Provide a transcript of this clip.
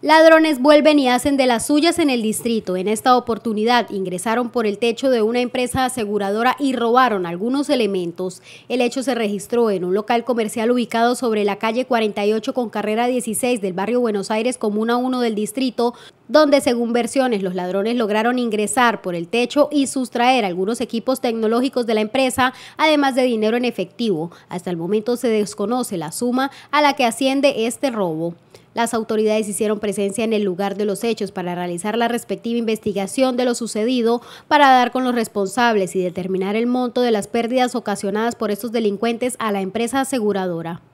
Ladrones vuelven y hacen de las suyas en el distrito. En esta oportunidad ingresaron por el techo de una empresa aseguradora y robaron algunos elementos. El hecho se registró en un local comercial ubicado sobre la calle 48 con carrera 16 del barrio Buenos Aires, Comuna 1 del distrito, donde según versiones los ladrones lograron ingresar por el techo y sustraer algunos equipos tecnológicos de la empresa, además de dinero en efectivo. Hasta el momento se desconoce la suma a la que asciende este robo. Las autoridades hicieron presencia en el lugar de los hechos para realizar la respectiva investigación de lo sucedido, para dar con los responsables y determinar el monto de las pérdidas ocasionadas por estos delincuentes a la empresa aseguradora.